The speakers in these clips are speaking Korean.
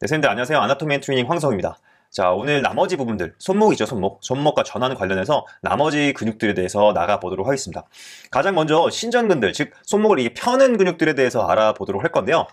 네, 쌤들 안녕하세요. 아나토미 앤 트레이닝 황성입니다. 자, 오늘 나머지 부분들, 손목이죠, 손목. 손목과 전환 관련해서 나머지 근육들에 대해서 나가보도록 하겠습니다. 가장 먼저 신전근들, 즉, 손목을 이게 펴는 근육들에 대해서 알아보도록 할 건데요.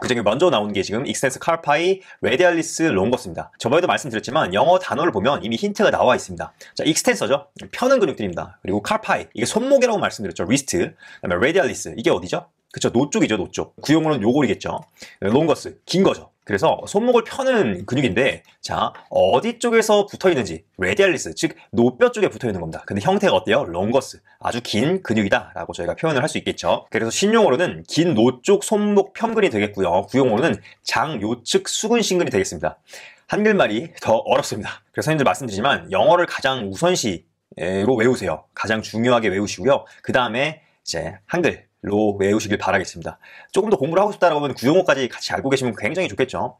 그 중에 먼저 나온 게 지금 익스텐스 칼파이 레디알리스 롱거스입니다. 저번에도 말씀드렸지만 영어 단어를 보면 이미 힌트가 나와 있습니다. 자, 익스텐서죠. 펴는 근육들입니다. 그리고 칼파이 이게 손목이라고 말씀드렸죠. 리스트. 그다음에 레디알리스 이게 어디죠? 그쵸 노 쪽이죠 노 쪽. 구형으로는 요골이겠죠. 롱거스 네, 긴 거죠. 그래서 손목을 펴는 근육인데 자 어디 쪽에서 붙어 있는지 레디알리스 즉 노뼈 쪽에 붙어 있는 겁니다. 근데 형태가 어때요? 롱거스 아주 긴 근육이다라고 저희가 표현을 할 수 있겠죠. 그래서 신용어로는 긴 노쪽 손목 편근이 되겠고요. 구형으로는 장요측 수근신근이 되겠습니다. 한글말이 더 어렵습니다. 그래서 선생님들 말씀드리지만 영어를 가장 우선시로 외우세요. 가장 중요하게 외우시고요. 그 다음에 이제 한글 로 외우시길 바라겠습니다. 조금 더 공부를 하고 싶다라고 하면 구용어까지 같이 알고 계시면 굉장히 좋겠죠.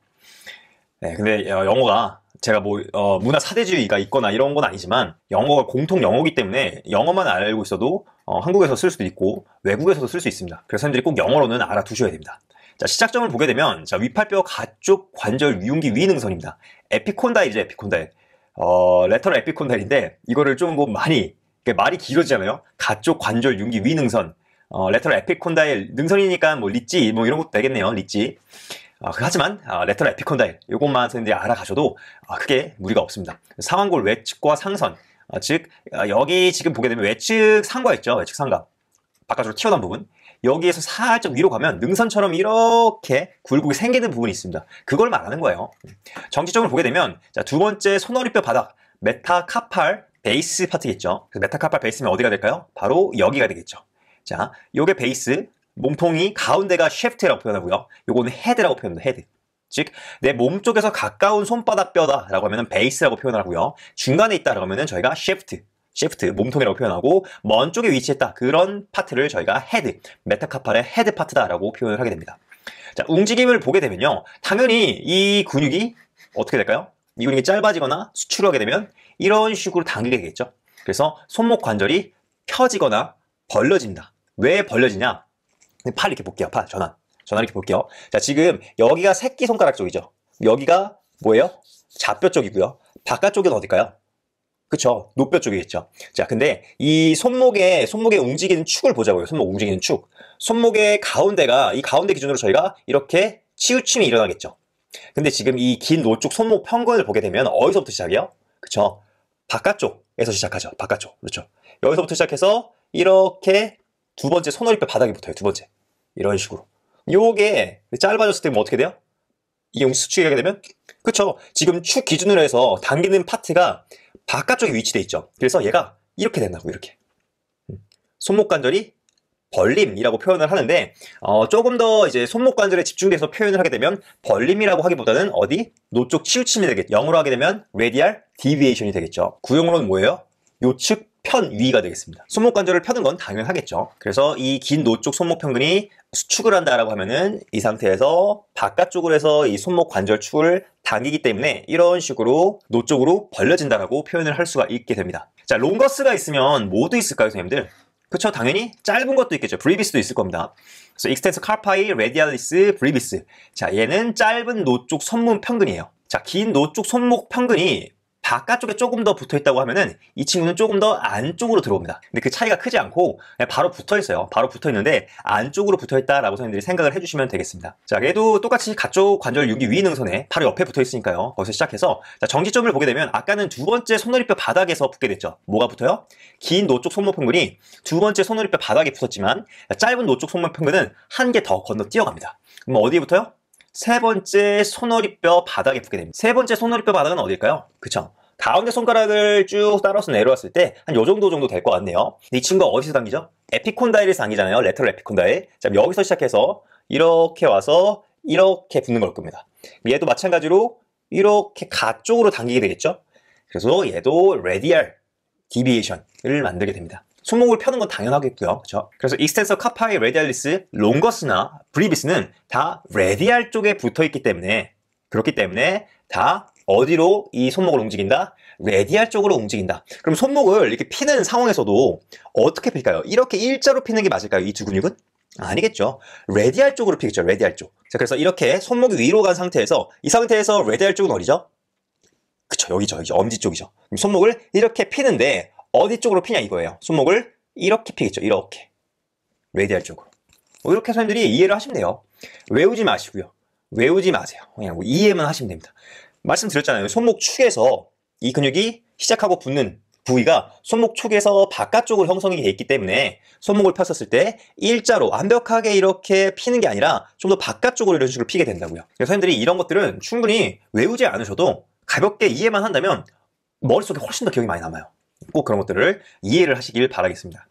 네, 근데 어, 영어가 제가 뭐 어, 문화 사대주의가 있거나 이런 건 아니지만 영어가 공통 영어기 때문에 영어만 알고 있어도 어, 한국에서 쓸 수도 있고 외국에서도 쓸 수 있습니다. 그래서 사람들이 꼭 영어로는 알아두셔야 됩니다. 자 시작점을 보게 되면 자 위팔뼈 가쪽 관절 위용기 위능선입니다. 에피콘다이죠 에피콘다일. 어, 레터럴 에피콘다일인데 이거를 좀 뭐 많이 말이 길어지잖아요. 가쪽 관절 융기 위능선 어, 레터럴 에피콘다일 능선이니까 뭐리찌뭐 이런 것도 되겠네요. 리찌 어, 하지만 어, 아, 레터럴 에피콘다일 이것만 이제 알아가셔도 어, 크게 무리가 없습니다. 상완골 외측과 상선 즉 여기 지금 보게 되면 외측 상과 있죠. 외측 상과 바깥으로 튀어나온 부분 여기에서 살짝 위로 가면 능선처럼 이렇게 굴곡이 생기는 부분이 있습니다. 그걸 말하는 거예요. 정치적으로 보게 되면 자, 두 번째 손어리뼈 바닥 메타카팔 베이스 파트겠죠. 메타카팔 베이스면 어디가 될까요? 바로 여기가 되겠죠. 자, 요게 베이스, 몸통이 가운데가 쉐프트라고 표현하고요. 요거는 헤드라고 표현합니 헤드. 즉, 내 몸쪽에서 가까운 손바닥 뼈다라고 하면 베이스라고 표현을 하고요. 중간에 있다라고 하면 저희가 쉐프트, 쉐프트 몸통이라고 표현하고 먼 쪽에 위치했다. 그런 파트를 저희가 헤드, 메타카팔의 헤드 파트다라고 표현을 하게 됩니다. 자, 움직임을 보게 되면요. 당연히 이 근육이 어떻게 될까요? 이 근육이 짧아지거나 수축하게 되면 이런 식으로 당기게 되겠죠. 그래서 손목 관절이 펴지거나 벌려진다. 왜 벌려지냐? 팔 이렇게 볼게요. 팔 전환. 전환 이렇게 볼게요. 자, 지금 여기가 새끼손가락 쪽이죠. 여기가 뭐예요? 잡뼈 쪽이고요. 바깥쪽은 어딜까요? 그쵸. 노뼈 쪽이겠죠. 자, 근데 이 손목에, 손목에 움직이는 축을 보자고요. 손목 움직이는 축. 손목의 가운데가, 이 가운데 기준으로 저희가 이렇게 치우침이 일어나겠죠. 근데 지금 이 긴 노 쪽 손목 평근을 보게 되면 어디서부터 시작이요? 그쵸. 바깥쪽에서 시작하죠. 바깥쪽. 그렇죠. 여기서부터 시작해서 이렇게 두 번째 손어리뼈 바닥에 붙어요. 두 번째. 이런 식으로. 요게 짧아졌을 때 어떻게 돼요? 이용 수축이 하게 되면 그쵸 지금 축 기준으로 해서 당기는 파트가 바깥쪽에 위치돼 있죠 그래서 얘가 이렇게 된다고 이렇게 음. 손목 관절이 벌림이라고 표현을 하는데 어, 조금 더 이제 손목 관절에 집중돼서 표현을 하게 되면 벌림이라고 하기보다는 어디 노쪽 치우침이 되겠죠 영어로 하게 되면 radial deviation이 되겠죠 구형으로는 뭐예요? 요측 편 위가 되겠습니다. 손목 관절을 펴는 건 당연하겠죠. 그래서 이 긴 노쪽 손목 평근이 수축을 한다라고 하면은 이 상태에서 바깥쪽으로 해서 이 손목 관절 축을 당기기 때문에 이런 식으로 노쪽으로 벌려진다라고 표현을 할 수가 있게 됩니다. 자, 롱거스가 있으면 모두 있을까요, 선생님들? 그쵸 그렇죠? 당연히 짧은 것도 있겠죠 브리비스도 있을 겁니다 그래서 익스텐스 카파이 레디알리스 브리비스 자 얘는 짧은 노쪽 손문 평근이에요 자긴 노쪽 손목 평근이 바깥쪽에 조금 더 붙어 있다고 하면은 이 친구는 조금 더 안쪽으로 들어옵니다. 근데 그 차이가 크지 않고 바로 붙어 있어요. 바로 붙어 있는데 안쪽으로 붙어 있다라고 선생님들이 생각을 해주시면 되겠습니다. 자, 얘도 똑같이 가쪽 관절 6기 위 능선에 바로 옆에 붙어 있으니까요. 거기서 시작해서 자, 정지점을 보게 되면 아까는 두 번째 손오리뼈 바닥에서 붙게 됐죠. 뭐가 붙어요? 긴 노쪽 손목 횡근이 두 번째 손오리뼈 바닥에 붙었지만 짧은 노쪽 손목 횡근은 한 개 더 건너 뛰어갑니다. 그럼 어디에 붙어요? 세 번째 손너리뼈 바닥에 붙게 됩니다. 세 번째 손너리뼈 바닥은 어딜까요? 그쵸? 가운데 손가락을 쭉 따라서 내려왔을 때 한 요 정도 정도 될 것 같네요. 이 친구가 어디서 당기죠? 에피콘다일이 당기잖아요. 레터럴 에피콘다일. 자, 여기서 시작해서 이렇게 와서 이렇게 붙는 걸 겁니다. 얘도 마찬가지로 이렇게 가 쪽으로 당기게 되겠죠? 그래서 얘도 레디알 디비에이션을 만들게 됩니다. 손목을 펴는 건 당연하겠고요. 그렇죠? 그래서 익스텐서 카파의 레디알리스, 롱거스나 브리비스는 다 레디알 쪽에 붙어 있기 때문에 그렇기 때문에 다 어디로 이 손목을 움직인다? 레디알 쪽으로 움직인다. 그럼 손목을 이렇게 피는 상황에서도 어떻게 필까요? 이렇게 일자로 피는 게 맞을까요? 이 두 근육은? 아니겠죠. 레디알 쪽으로 피겠죠. 레디알 쪽. 자, 그래서 이렇게 손목이 위로 간 상태에서 이 상태에서 레디알 쪽은 어디죠? 그쵸, 여기죠. 여기 죠 엄지 쪽이죠. 손목을 이렇게 피는데 어디 쪽으로 피냐 이거예요. 손목을 이렇게 피겠죠. 이렇게. 레디알 쪽으로. 뭐 이렇게 사람들이 이해를 하시면 돼요. 외우지 마시고요. 외우지 마세요. 그냥 뭐 이해만 하시면 됩니다. 말씀드렸잖아요. 손목 축에서 이 근육이 시작하고 붙는 부위가 손목 축에서 바깥쪽으로 형성이 되어 있기 때문에 손목을 폈었을 때 일자로 완벽하게 이렇게 피는 게 아니라 좀 더 바깥쪽으로 이런 식으로 피게 된다고요. 선생님들이 이런 것들은 충분히 외우지 않으셔도 가볍게 이해만 한다면 머릿속에 훨씬 더 기억이 많이 남아요. 꼭 그런 것들을 이해를 하시길 바라겠습니다.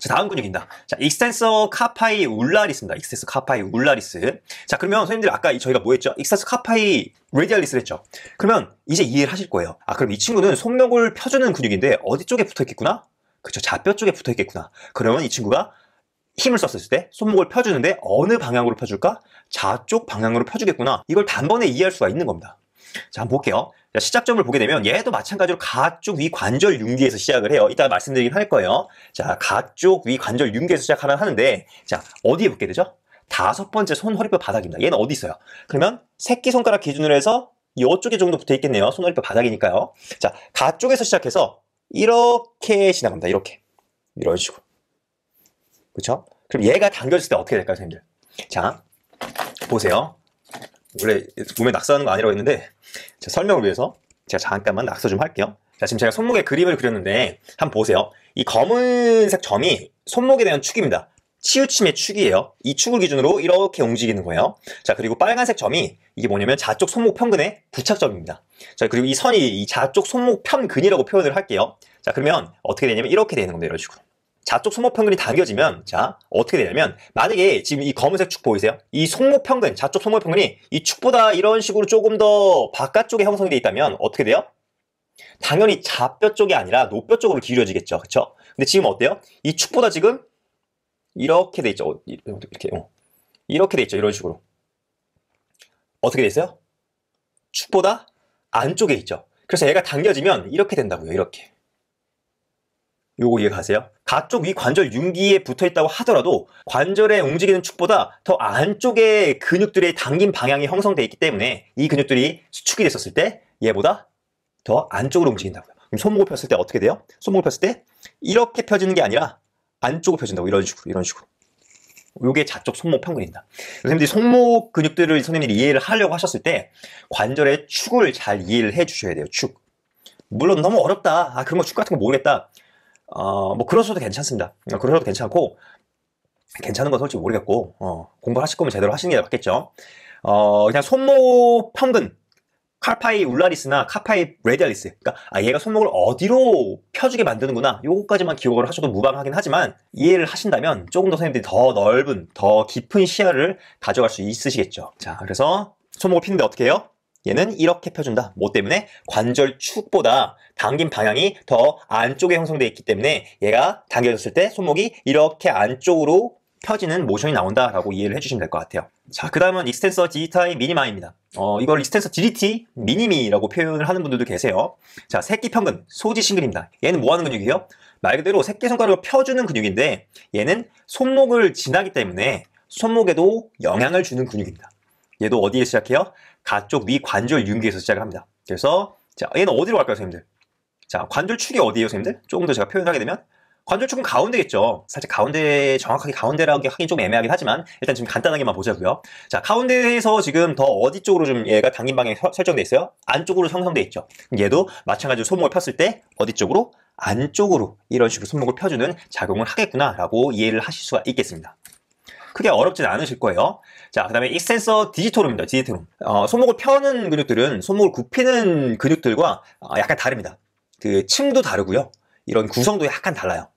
자, 다음 근육입니다. 자, 익스텐서 카파이 울라리스입니다. 익스텐서 카파이 울라리스. 자, 그러면 선생님들 아까 저희가 뭐 했죠? 익스텐서 카파이 레디알리스를 했죠? 그러면 이제 이해를 하실 거예요. 아, 그럼 이 친구는 손목을 펴주는 근육인데 어디 쪽에 붙어 있겠구나? 그쵸, 좌뼈 쪽에 붙어 있겠구나. 그러면 이 친구가 힘을 썼을 때 손목을 펴주는데 어느 방향으로 펴줄까? 좌쪽 방향으로 펴주겠구나. 이걸 단번에 이해할 수가 있는 겁니다. 자, 한번 볼게요. 자, 시작점을 보게 되면 얘도 마찬가지로 가쪽 위 관절 융기에서 시작을 해요. 이따 말씀드리긴 할 거예요. 자, 가쪽 위 관절 융기에서 시작하라 하는데 자, 어디에 붙게 되죠? 다섯 번째 손 허리뼈 바닥입니다. 얘는 어디 있어요? 그러면 새끼손가락 기준으로 해서 이쪽에 정도 붙어 있겠네요. 손 허리뼈 바닥이니까요. 자, 가쪽에서 시작해서 이렇게 지나갑니다. 이렇게. 이런 식으로. 그렇죠? 그럼 얘가 당겨졌을 때 어떻게 될까요, 선생님들? 자, 보세요. 원래 몸에 낙서하는 거 아니라고 했는데 자, 설명을 위해서 제가 잠깐만 낙서 좀 할게요. 자, 지금 제가 손목에 그림을 그렸는데 한번 보세요. 이 검은색 점이 손목에 대한 축입니다. 치우침의 축이에요. 이 축을 기준으로 이렇게 움직이는 거예요. 자, 그리고 빨간색 점이 이게 뭐냐면 좌쪽 손목 편근의 부착점입니다. 자, 그리고 이 선이 이 좌쪽 손목 편근이라고 표현을 할게요. 자, 그러면 어떻게 되냐면 이렇게 되는 겁니다. 이런 식으로. 좌쪽 소모 평균이 당겨지면 자 어떻게 되냐면 만약에 지금 이 검은색 축 보이세요? 이손모 평균 좌쪽 소모 평균이 이 축보다 이런 식으로 조금 더 바깥쪽에 형성이 돼 있다면 어떻게 돼요? 당연히 좌뼈 쪽이 아니라 노뼈 쪽으로 기울어지겠죠 그쵸 근데 지금 어때요? 이 축보다 지금 이렇게 돼 있죠 어, 이렇게 어. 이렇게 돼 있죠 이런 식으로 어떻게 돼 있어요? 축보다 안쪽에 있죠 그래서 얘가 당겨지면 이렇게 된다고요 이렇게 요거 이해 가세요? 가쪽 위 관절 융기에 붙어 있다고 하더라도 관절에 움직이는 축보다 더 안쪽에 근육들의 당긴 방향이 형성돼 있기 때문에 이 근육들이 수축이 됐었을 때 얘보다 더 안쪽으로 움직인다고요. 그럼 손목을 폈을 때 어떻게 돼요? 손목을 폈을 때 이렇게 펴지는 게 아니라 안쪽으로 펴진다고 이런 식으로 이런 식으로 요게 좌쪽 손목 평균입니다 선생님들이 손목 근육들을 선생님들이 이해를 하려고 하셨을 때 관절의 축을 잘 이해를 해주셔야 돼요. 축. 물론 너무 어렵다. 아 그런 거 축 같은 거 모르겠다. 어, 뭐 그러셔도 괜찮습니다. 네. 그러셔도 괜찮고 괜찮은 건 솔직히 모르겠고 어, 공부를 하실 거면 제대로 하시는 게 맞겠죠. 어, 그냥 손목 평근 카파이 울라리스나 카파이 레디알리스 그러니까 아, 얘가 손목을 어디로 펴주게 만드는구나 요것까지만 기억을 하셔도 무방하긴 하지만 이해를 하신다면 조금 더 선생님들이 더 넓은 더 깊은 시야를 가져갈 수 있으시겠죠 자 그래서 손목을 피는데 어떻게 해요? 얘는 이렇게 펴준다. 뭐 때문에? 관절 축보다 당긴 방향이 더 안쪽에 형성되어 있기 때문에 얘가 당겨졌을 때 손목이 이렇게 안쪽으로 펴지는 모션이 나온다라고 이해를 해주시면 될 것 같아요. 자, 그 다음은 익스텐서 디지타이 미니마입니다. 어, 이걸 익스텐서 DDT 미니미라고 표현을 하는 분들도 계세요. 자, 새끼 평근, 소지 싱글입니다. 얘는 뭐 하는 근육이에요? 말 그대로 새끼손가락을 펴주는 근육인데 얘는 손목을 지나기 때문에 손목에도 영향을 주는 근육입니다. 얘도 어디에 시작해요? 가쪽 위 관절 윤기에서 시작을 합니다. 그래서 자, 얘는 어디로 갈까요, 선생님들? 자, 관절축이 어디예요, 선생님들? 조금 더 제가 표현하게 되면 관절축은 가운데겠죠. 사실 가운데 정확하게 가운데라고 하긴 좀 애매하긴 하지만 일단 지금 간단하게만 보자고요. 자, 가운데에서 지금 더 어디 쪽으로 좀 얘가 당긴 방향이 설정돼 있어요? 안쪽으로 형성돼 있죠. 얘도 마찬가지로 손목을 폈을 때 어디 쪽으로? 안쪽으로 이런 식으로 손목을 펴주는 작용을 하겠구나라고 이해를 하실 수가 있겠습니다. 크게 어렵진 않으실 거예요. 자, 그 다음에 익센서 디지토룸입니다. 디지토룸. 어, 손목을 펴는 근육들은 손목을 굽히는 근육들과 어, 약간 다릅니다. 그 층도 다르고요. 이런 구성도 약간 달라요.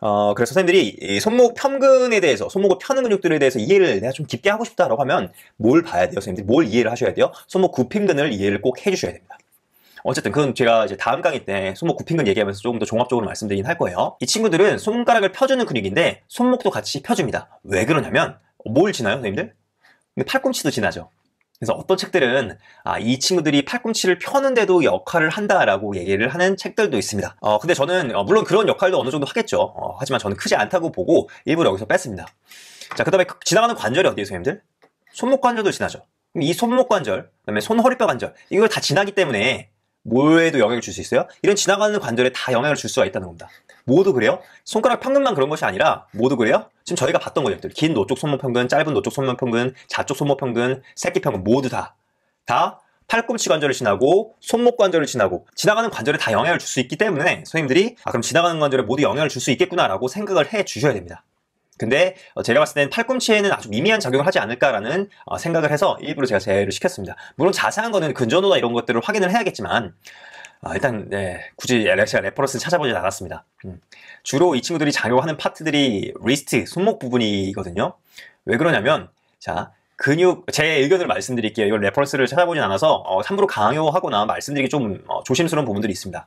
어, 그래서 선생님들이 손목 펴근에 대해서, 손목을 펴는 근육들에 대해서 이해를 내가 좀 깊게 하고 싶다라고 하면 뭘 봐야 돼요? 선생님들 뭘 이해를 하셔야 돼요? 손목 굽힘근을 이해를 꼭 해주셔야 됩니다. 어쨌든 그건 제가 이제 다음 강의 때 손목 굽힌근 얘기하면서 조금 더 종합적으로 말씀드리긴 할 거예요. 이 친구들은 손가락을 펴주는 근육인데 손목도 같이 펴줍니다. 왜 그러냐면 뭘 지나요, 선생님들? 근데 팔꿈치도 지나죠. 그래서 어떤 책들은 아, 이 친구들이 팔꿈치를 펴는데도 역할을 한다라고 얘기를 하는 책들도 있습니다. 어, 근데 저는 어, 물론 그런 역할도 어느 정도 하겠죠. 어, 하지만 저는 크지 않다고 보고 일부러 여기서 뺐습니다. 자, 그 다음에 지나가는 관절이 어디예요, 선생님들? 손목 관절도 지나죠. 이 손목 관절, 그다음에 손 허리뼈 관절 이걸 다 지나기 때문에 뭐에도 영향을 줄 수 있어요? 이런 지나가는 관절에 다 영향을 줄 수가 있다는 겁니다. 모두 그래요? 손가락 평균만 그런 것이 아니라 모두 그래요? 지금 저희가 봤던 것들, 긴 노쪽 손목 평균, 짧은 노쪽 손목 평균, 좌쪽 손목 평균, 새끼 평균 모두 다, 다 팔꿈치 관절을 지나고 손목 관절을 지나고 지나가는 관절에 다 영향을 줄 수 있기 때문에 선생님들이 아 그럼 지나가는 관절에 모두 영향을 줄 수 있겠구나라고 생각을 해 주셔야 됩니다. 근데 어, 제가 봤을 때는 팔꿈치에는 아주 미미한 작용을 하지 않을까라는 어, 생각을 해서 일부러 제가 제외를 시켰습니다. 물론 자세한 거는 근전호나 이런 것들을 확인을 해야겠지만 아, 일단 네, 굳이 제가 레퍼런스 찾아보지 않았습니다. 음. 주로 이 친구들이 작용하는 파트들이 리스트, 손목 부분이거든요. 왜 그러냐면 자 근육 제 의견을 말씀드릴게요. 이걸 레퍼런스를 찾아보진 않아서 어, 함부로 강요하거나 말씀드리기 좀 어, 조심스러운 부분들이 있습니다.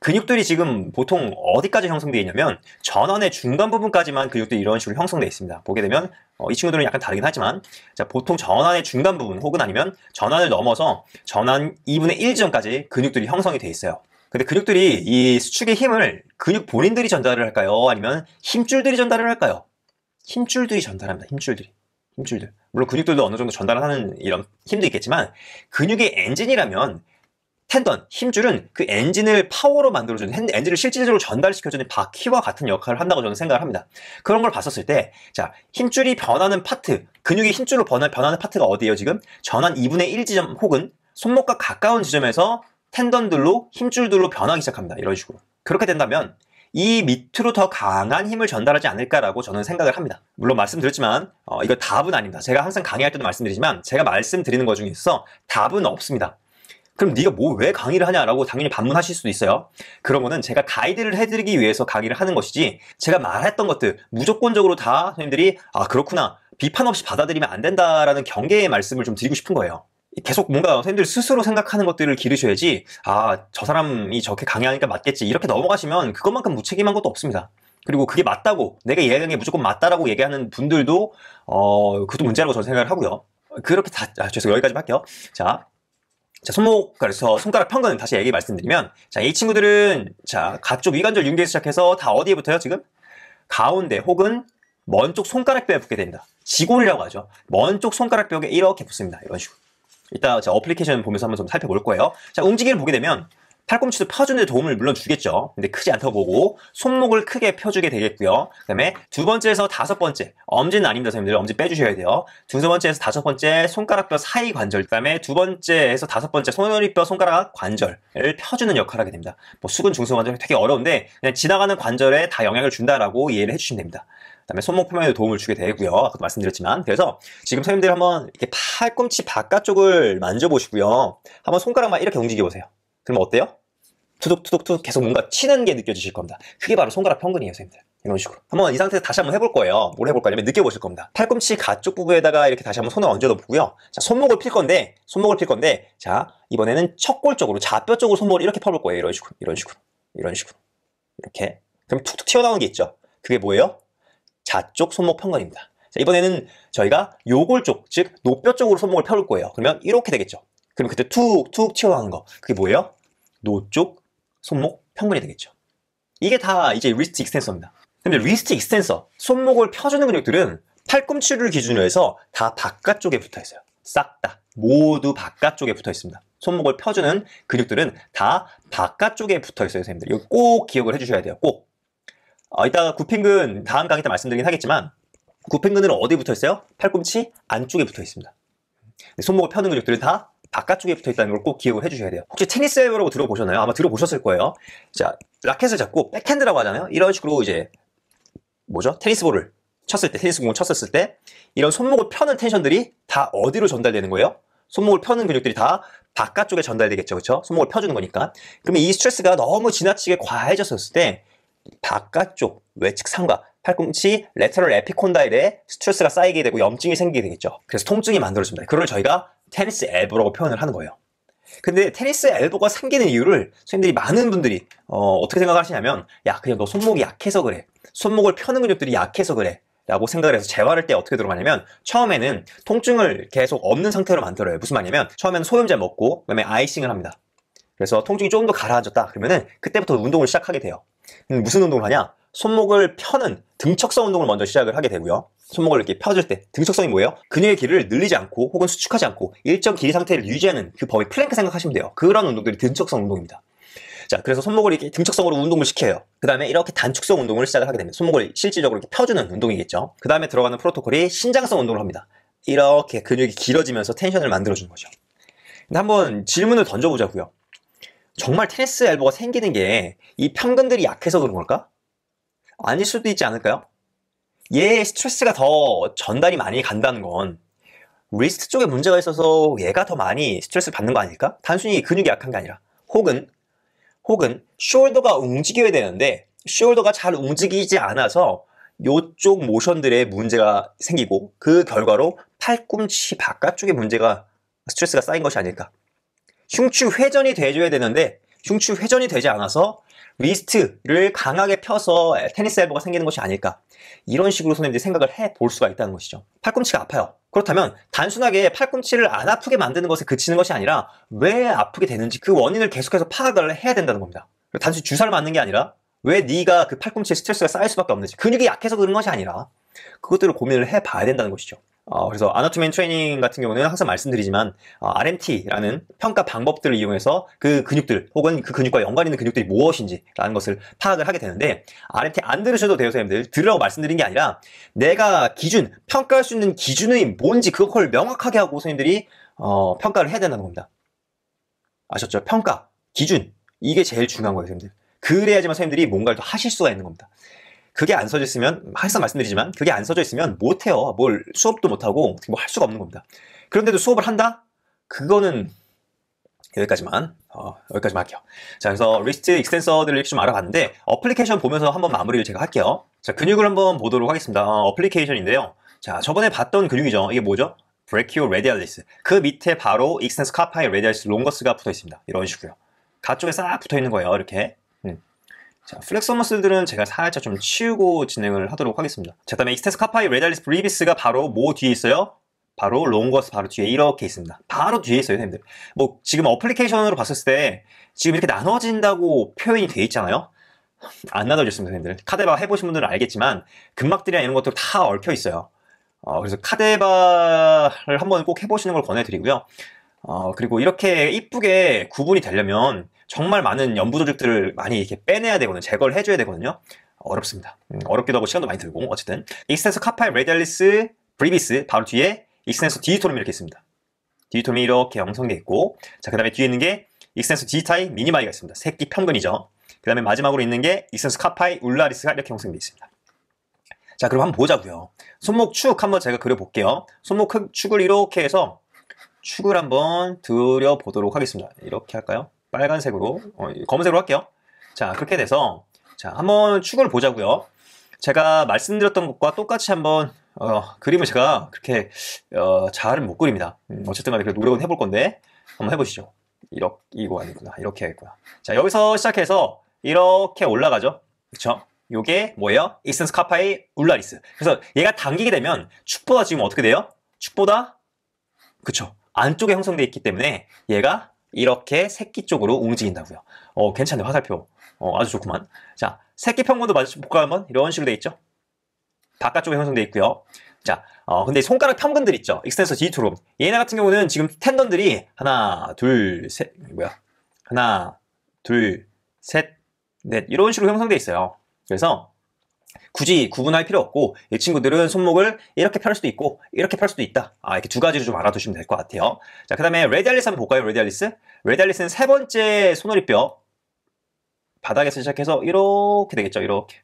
근육들이 지금 보통 어디까지 형성되어 있냐면 전원의 중간 부분까지만 근육들이 이런 식으로 형성되어 있습니다. 보게 되면 어, 이 친구들은 약간 다르긴 하지만 자, 보통 전원의 중간 부분 혹은 아니면 전원을 넘어서 전원 2분의 1 지점까지 근육들이 형성이 되어 있어요. 근데 근육들이 이 수축의 힘을 근육 본인들이 전달을 할까요? 아니면 힘줄들이 전달을 할까요? 힘줄들이 전달합니다. 힘줄들이. 힘줄들. 물론 근육들도 어느 정도 전달 하는 이런 힘도 있겠지만 근육의 엔진이라면 텐던, 힘줄은 그 엔진을 파워로 만들어주는, 엔진을 실질적으로 전달시켜주는 바퀴와 같은 역할을 한다고 저는 생각을 합니다. 그런 걸 봤었을 때, 자, 힘줄이 변하는 파트, 근육이 힘줄로 변하, 변하는 파트가 어디예요, 지금? 전환 2분의 1 지점 혹은 손목과 가까운 지점에서 텐던들로 힘줄들로 변하기 시작합니다. 이런 식으로. 그렇게 된다면 이 밑으로 더 강한 힘을 전달하지 않을까라고 저는 생각을 합니다. 물론 말씀드렸지만 어, 이거 답은 아닙니다. 제가 항상 강의할 때도 말씀드리지만 제가 말씀드리는 것 중에서 답은 없습니다. 그럼 네가 뭐 왜 강의를 하냐라고 당연히 반문하실 수도 있어요. 그러면은 제가 가이드를 해드리기 위해서 강의를 하는 것이지 제가 말했던 것들 무조건적으로 다 선생님들이 아 그렇구나 비판 없이 받아들이면 안 된다라는 경계의 말씀을 좀 드리고 싶은 거예요. 계속 뭔가 선생님들 스스로 생각하는 것들을 기르셔야지 아 저 사람이 저렇게 강의하니까 맞겠지 이렇게 넘어가시면 그것만큼 무책임한 것도 없습니다. 그리고 그게 맞다고 내가 얘기하는 게 무조건 맞다라고 얘기하는 분들도 어 그것도 문제라고 저는 생각을 하고요. 그렇게 다 아, 죄송 여기까지 할게요. 자. 자, 손목, 그러니까 그래서 손가락 평근 다시 얘기 말씀드리면, 자, 이 친구들은, 자, 가쪽 위관절 윤기에서 시작해서 다 어디에 붙어요, 지금? 가운데 혹은 먼 쪽 손가락뼈에 붙게 됩니다. 지골이라고 하죠. 먼 쪽 손가락뼈에 이렇게 붙습니다. 이런 식으로. 이따 제가 어플리케이션 보면서 한번 좀 살펴볼 거예요. 자, 움직임을 보게 되면 팔꿈치도 펴주는 데 도움을 물론 주겠죠. 근데 크지 않다고 보고 손목을 크게 펴주게 되겠고요. 그 다음에 두 번째에서 다섯 번째 엄지는 아닙니다. 선생님들 엄지 빼주셔야 돼요. 두 번째에서 다섯 번째 손가락뼈 사이 관절 그 다음에 두 번째에서 다섯 번째 손허리뼈 손가락 관절을 펴주는 역할을 하게 됩니다. 뭐 수근 중성 관절 되게 어려운데 그냥 지나가는 관절에 다 영향을 준다라고 이해를 해주시면 됩니다. 다음에 손목 표면에도 도움을 주게 되고요. 아까도 말씀드렸지만 그래서 지금 선생님들 한번 이렇게 팔꿈치 바깥쪽을 만져보시고요. 한번 손가락만 이렇게 움직여 보세요. 그러면 어때요? 투둑투둑투둑 계속 뭔가 치는 게 느껴지실 겁니다. 그게 바로 손가락 평근이에요, 선생님들. 이런 식으로. 한번 이 상태에서 다시 한번 해볼 거예요. 뭘 해볼 거냐면 느껴보실 겁니다. 팔꿈치 가쪽 부분에다가 이렇게 다시 한번 손을 얹어 놓고요. 자, 손목을 필 건데, 손목을 필 건데, 자, 이번에는 척골 쪽으로, 좌뼈 쪽으로 손목을 이렇게 펴볼 거예요. 이런 식으로, 이런 식으로, 이런 식으로. 이렇게. 그럼 툭툭 튀어나오는 게 있죠. 그게 뭐예요? 좌쪽 손목 편관입니다. 자, 이번에는 저희가 요골 쪽, 즉 노뼈 쪽으로 손목을 펴올 거예요. 그러면 이렇게 되겠죠. 그럼 그때 툭툭 튀어나오는 거. 그게 뭐예요? 노쪽 손목 편근이 되겠죠. 이게 다 이제 리스트 익스텐서입니다. 근데 리스트 익스텐서, 손목을 펴주는 근육들은 팔꿈치를 기준으로 해서 다 바깥쪽에 붙어 있어요. 싹 다. 모두 바깥쪽에 붙어 있습니다. 손목을 펴주는 근육들은 다 바깥쪽에 붙어 있어요, 선생님들. 이거 꼭 기억을 해주셔야 돼요, 꼭. 어, 이따가 굽힌근 다음 강의 때 말씀드리긴 하겠지만 굽힌근은 어디 붙어 있어요? 팔꿈치 안쪽에 붙어 있습니다. 네, 손목을 펴는 근육들은 다 바깥쪽에 붙어 있다는 걸 꼭 기억을 해주셔야 돼요. 혹시 테니스 엘보라고 들어보셨나요? 아마 들어보셨을 거예요. 자, 라켓을 잡고 백핸드라고 하잖아요. 이런 식으로 이제 뭐죠? 테니스볼을 쳤을 때, 테니스 공을 쳤었을 때 이런 손목을 펴는 텐션들이 다 어디로 전달되는 거예요? 손목을 펴는 근육들이 다 바깥쪽에 전달되겠죠, 그렇죠? 손목을 펴주는 거니까. 그러면 이 스트레스가 너무 지나치게 과해졌을 었때 바깥쪽 외측 상과 팔꿈치 레터럴 에피콘다일에 스트레스가 쌓이게 되고 염증이 생기게 되겠죠. 그래서 통증이 만들어집니다. 그걸 저희가 테니스 엘보라고 표현을 하는 거예요. 근데 테니스 엘보가 생기는 이유를 선생님들이 많은 분들이 어, 떻게 생각하시냐면 야 그냥 너 손목이 약해서 그래 손목을 펴는 근육들이 약해서 그래 라고 생각을 해서 재활할 때 어떻게 들어가냐면 처음에는 통증을 계속 없는 상태로 만들어요 무슨 말이냐면 처음에는 소염제 먹고 그다음에 아이싱을 합니다 그래서 통증이 조금 더 가라앉았다 그러면은 그때부터 운동을 시작하게 돼요 음, 무슨 운동을 하냐? 손목을 펴는 등척성 운동을 먼저 시작을 하게 되고요. 손목을 이렇게 펴줄 때 등척성이 뭐예요? 근육의 길을 늘리지 않고 혹은 수축하지 않고 일정 길이 상태를 유지하는 그 범위 플랭크 생각하시면 돼요. 그런 운동들이 등척성 운동입니다. 자, 그래서 손목을 이렇게 등척성으로 운동을 시켜요. 그 다음에 이렇게 단축성 운동을 시작을 하게 됩니다. 손목을 실질적으로 이렇게 펴주는 운동이겠죠. 그 다음에 들어가는 프로토콜이 신장성 운동을 합니다. 이렇게 근육이 길어지면서 텐션을 만들어주는 거죠. 근데 한번 질문을 던져보자고요. 정말 테니스 엘보가 생기는 게 이 평근들이 약해서 그런 걸까? 아닐 수도 있지 않을까요? 얘의 스트레스가 더 전달이 많이 간다는 건 리스트 쪽에 문제가 있어서 얘가 더 많이 스트레스를 받는 거 아닐까? 단순히 근육이 약한 게 아니라 혹은 혹은 숄더가 움직여야 되는데 숄더가 잘 움직이지 않아서 요쪽 모션들의 문제가 생기고 그 결과로 팔꿈치 바깥쪽에 문제가 스트레스가 쌓인 것이 아닐까 흉추 회전이 돼줘야 되는데 흉추 회전이 되지 않아서 리스트를 강하게 펴서 테니스 엘보가 생기는 것이 아닐까 이런 식으로 선생님들이 생각을 해 볼 수가 있다는 것이죠 팔꿈치가 아파요 그렇다면 단순하게 팔꿈치를 안 아프게 만드는 것에 그치는 것이 아니라 왜 아프게 되는지 그 원인을 계속해서 파악을 해야 된다는 겁니다 단순히 주사를 맞는 게 아니라 왜 네가 그 팔꿈치에 스트레스가 쌓일 수밖에 없는지 근육이 약해서 그런 것이 아니라 그것들을 고민을 해봐야 된다는 것이죠 어, 그래서 아나토맨 트레이닝 같은 경우는 항상 말씀드리지만 어, RMT라는 평가 방법들을 이용해서 그 근육들 혹은 그 근육과 연관 있는 근육들이 무엇인지라는 것을 파악을 하게 되는데 RMT 안 들으셔도 돼요 선생님들 들으라고 말씀드린 게 아니라 내가 기준 평가할 수 있는 기준이 뭔지 그걸 명확하게 하고 선생님들이 어, 평가를 해야 된다는 겁니다 아셨죠? 평가, 기준 이게 제일 중요한 거예요 선생님들 그래야지만 선생님들이 뭔가를 또 하실 수가 있는 겁니다 그게 안 써져 있으면 항상 말씀드리지만 그게 안 써져 있으면 못해요. 뭘 수업도 못하고 뭐 할 수가 없는 겁니다. 그런데도 수업을 한다? 그거는 여기까지만 어, 여기까지만 할게요. 자 그래서 리스트 익스텐서들을 좀 알아봤는데 어플리케이션 보면서 한번 마무리를 제가 할게요. 자 근육을 한번 보도록 하겠습니다. 어, 어플리케이션인데요. 자 저번에 봤던 근육이죠. 이게 뭐죠? 브레키오 레디알리스 그 밑에 바로 익스텐스 카파이 레디알리스 롱거스가 붙어 있습니다. 이런 식으로요. 가쪽에 싹 붙어 있는 거예요. 이렇게 자, 플렉서 머슬들은 제가 살짝 좀 치우고 진행을 하도록 하겠습니다. 자, 다음에 익스테스 카파이 레달리스 브리비스가 바로 뭐 뒤에 있어요? 바로 롱거스 바로 뒤에 이렇게 있습니다. 바로 뒤에 있어요, 선생님들. 뭐 지금 어플리케이션으로 봤을 때 지금 이렇게 나눠진다고 표현이 돼 있잖아요. 안 나눠졌습니다, 선생님들. 카데바 해보신 분들은 알겠지만 근막들이나 이런 것도 다 얽혀 있어요. 어, 그래서 카데바를 한번 꼭 해보시는 걸 권해드리고요. 어, 그리고 이렇게 이쁘게 구분이 되려면 정말 많은 연부 조직들을 많이 이렇게 빼내야 되거든요. 제거를 해줘야 되거든요. 어렵습니다. 음, 어렵기도 하고 시간도 많이 들고 어쨌든 익스텐서 카파이 레디알리스 브리비스 바로 뒤에 익스텐서 디지토롬이 이렇게 있습니다. 디지토롬이 이렇게 형성돼 있고 자 그 다음에 뒤에 있는 게 익스텐서 디지타이 미니마이가 있습니다. 새끼 편근이죠그 다음에 마지막으로 있는 게 익센스 스 카파이 울라리스가 이렇게 형성되어 있습니다. 자, 그럼 한번 보자고요. 손목 축 한번 제가 그려볼게요. 손목 축을 이렇게 해서 축을 한번 들여보도록 하겠습니다. 이렇게 할까요? 빨간색으로 어, 검은색으로 할게요. 자 그렇게 돼서 자 한번 축을 보자고요. 제가 말씀드렸던 것과 똑같이 한번 어, 그림을 제가 그렇게 어, 잘은 못 그립니다. 음, 어쨌든 간에 그래도 노력은 해볼 건데 한번 해보시죠. 이렇게 이거 아니구나 이렇게 하겠구나자 여기서 시작해서 이렇게 올라가죠. 그렇죠? 요게 뭐예요? 익센스 카파의 울라리스. 그래서 얘가 당기게 되면 축보다 지금 어떻게 돼요? 축보다 그쵸 안쪽에 형성되어 있기 때문에 얘가 이렇게 새끼 쪽으로 움직인다고요. 어, 괜찮네 화살표. 어, 아주 좋구만. 자, 새끼 평면도 볼까요 한번? 이런 식으로 돼 있죠. 바깥쪽에 형성돼 있고요. 자, 어, 근데 손가락 평근들 있죠. 익스텐서 G2로. 얘네 같은 경우는 지금 텐던들이 하나, 둘, 셋, 뭐야? 하나, 둘, 셋, 넷 이런 식으로 형성돼 있어요. 그래서 굳이 구분할 필요 없고 이 친구들은 손목을 이렇게 펼 수도 있고 이렇게 펼 수도 있다 아 이렇게 두 가지를 좀 알아두시면 될 것 같아요 자그 다음에 레디알리스 한번 볼까요 레디알리스 레디알리스는 세 번째 손오이뼈 바닥에서 시작해서 이렇게 되겠죠 이렇게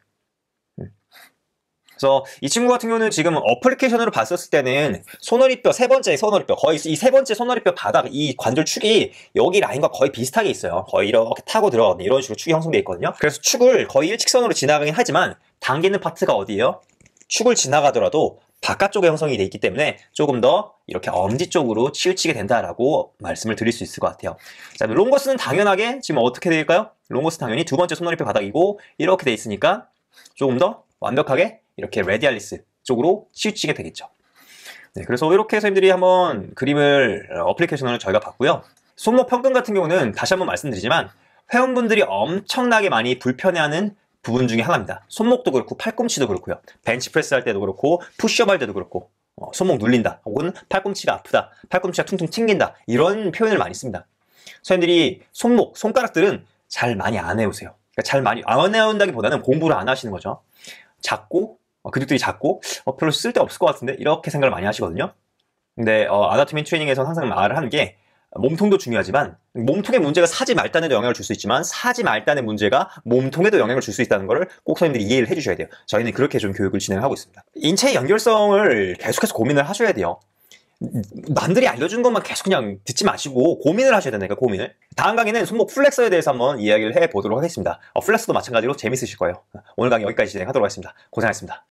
그래서 이 친구 같은 경우는 지금 어플리케이션으로 봤었을 때는 소너리뼈 세 번째 소너리뼈 거의 이 세 번째 소너리뼈 바닥 이 관절 축이 여기 라인과 거의 비슷하게 있어요. 거의 이렇게 타고 들어가 이런 식으로 축이 형성돼 있거든요. 그래서 축을 거의 일직선으로 지나가긴 하지만 당기는 파트가 어디예요? 축을 지나가더라도 바깥쪽에 형성이 돼 있기 때문에 조금 더 이렇게 엄지 쪽으로 치우치게 된다라고 말씀을 드릴 수 있을 것 같아요. 자, 롱거스는 당연하게 지금 어떻게 될까요? 롱거스 당연히 두 번째 손너리뼈 바닥이고 이렇게 돼 있으니까 조금 더 완벽하게 이렇게 레디알리스 쪽으로 치우치게 되겠죠. 네, 그래서 이렇게 선생님들이 한번 그림을 어, 어플리케이션으로 저희가 봤고요. 손목 평균 같은 경우는 다시 한번 말씀드리지만 회원분들이 엄청나게 많이 불편해하는 부분 중에 하나입니다. 손목도 그렇고 팔꿈치도 그렇고요. 벤치프레스 할 때도 그렇고 푸쉬업할 때도 그렇고 어, 손목 눌린다 혹은 팔꿈치가 아프다 팔꿈치가 퉁퉁 튕긴다 이런 표현을 많이 씁니다. 선생님들이 손목, 손가락들은 잘 많이 안 해오세요. 그러니까 잘 많이 안 해온다기보다는 공부를 안 하시는 거죠. 작고 어, 근육들이 그 작고 어, 별로 쓸데없을 것 같은데 이렇게 생각을 많이 하시거든요. 근데 어, 아나토미 트레이닝에서 항상 말을 하는 게 몸통도 중요하지만 몸통의 문제가 사지 말단에도 영향을 줄 수 있지만 사지 말단의 문제가 몸통에도 영향을 줄 수 있다는 것을 꼭 선생님들이 이해를 해주셔야 돼요. 저희는 그렇게 좀 교육을 진행하고 있습니다. 인체의 연결성을 계속해서 고민을 하셔야 돼요. 남들이 알려준 것만 계속 그냥 듣지 마시고 고민을 하셔야 되니까 고민을 다음 강의는 손목 플렉서에 대해서 한번 이야기를 해보도록 하겠습니다 어, 플렉서도 마찬가지로 재밌으실 거예요 오늘 강의 여기까지 진행하도록 하겠습니다 고생하셨습니다